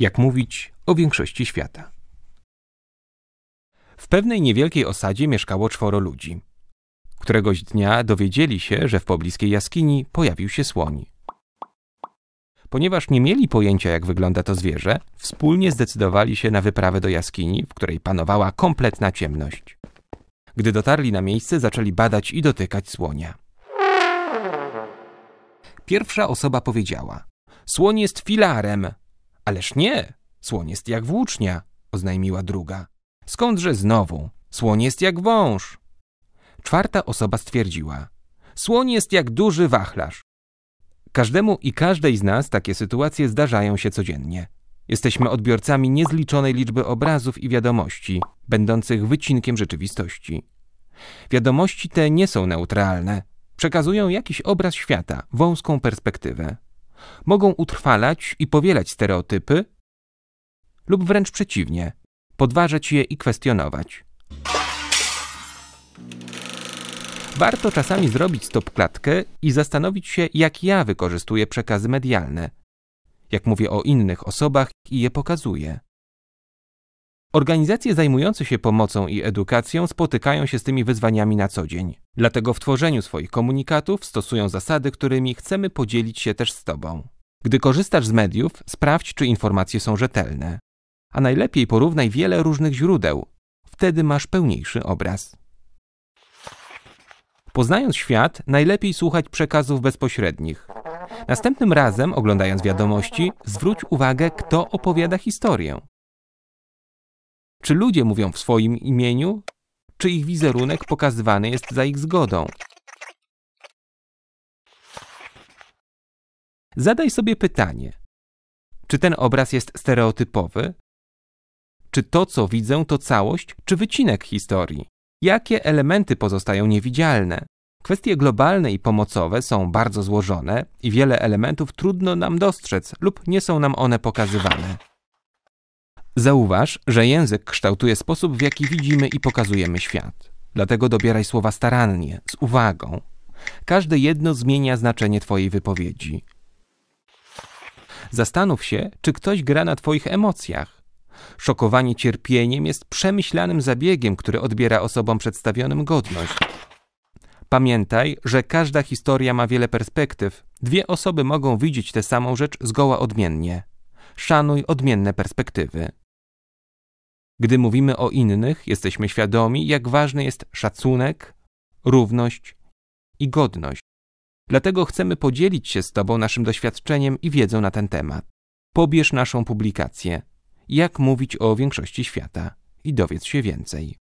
jak mówić o większości świata. W pewnej niewielkiej osadzie mieszkało czworo ludzi. Któregoś dnia dowiedzieli się, że w pobliskiej jaskini pojawił się słoń. Ponieważ nie mieli pojęcia, jak wygląda to zwierzę, wspólnie zdecydowali się na wyprawę do jaskini, w której panowała kompletna ciemność. Gdy dotarli na miejsce, zaczęli badać i dotykać słonia. Pierwsza osoba powiedziała: Słoń jest filarem, Ależ nie, słoń jest jak włócznia, oznajmiła druga. Skądże znowu? Słoń jest jak wąż. Czwarta osoba stwierdziła. Słoń jest jak duży wachlarz. Każdemu i każdej z nas takie sytuacje zdarzają się codziennie. Jesteśmy odbiorcami niezliczonej liczby obrazów i wiadomości, będących wycinkiem rzeczywistości. Wiadomości te nie są neutralne, przekazują jakiś obraz świata, wąską perspektywę mogą utrwalać i powielać stereotypy lub wręcz przeciwnie, podważać je i kwestionować. Warto czasami zrobić stop klatkę i zastanowić się, jak ja wykorzystuję przekazy medialne, jak mówię o innych osobach i je pokazuję. Organizacje zajmujące się pomocą i edukacją spotykają się z tymi wyzwaniami na co dzień. Dlatego w tworzeniu swoich komunikatów stosują zasady, którymi chcemy podzielić się też z Tobą. Gdy korzystasz z mediów, sprawdź, czy informacje są rzetelne. A najlepiej porównaj wiele różnych źródeł. Wtedy masz pełniejszy obraz. Poznając świat, najlepiej słuchać przekazów bezpośrednich. Następnym razem, oglądając wiadomości, zwróć uwagę, kto opowiada historię. Czy ludzie mówią w swoim imieniu, czy ich wizerunek pokazywany jest za ich zgodą? Zadaj sobie pytanie: czy ten obraz jest stereotypowy? Czy to, co widzę, to całość, czy wycinek historii? Jakie elementy pozostają niewidzialne? Kwestie globalne i pomocowe są bardzo złożone i wiele elementów trudno nam dostrzec lub nie są nam one pokazywane. Zauważ, że język kształtuje sposób, w jaki widzimy i pokazujemy świat. Dlatego dobieraj słowa starannie, z uwagą. Każde jedno zmienia znaczenie Twojej wypowiedzi. Zastanów się, czy ktoś gra na Twoich emocjach. Szokowanie cierpieniem jest przemyślanym zabiegiem, który odbiera osobom przedstawionym godność. Pamiętaj, że każda historia ma wiele perspektyw. Dwie osoby mogą widzieć tę samą rzecz zgoła odmiennie. Szanuj odmienne perspektywy. Gdy mówimy o innych, jesteśmy świadomi, jak ważny jest szacunek, równość i godność. Dlatego chcemy podzielić się z Tobą naszym doświadczeniem i wiedzą na ten temat. Pobierz naszą publikację Jak mówić o większości świata i dowiedz się więcej.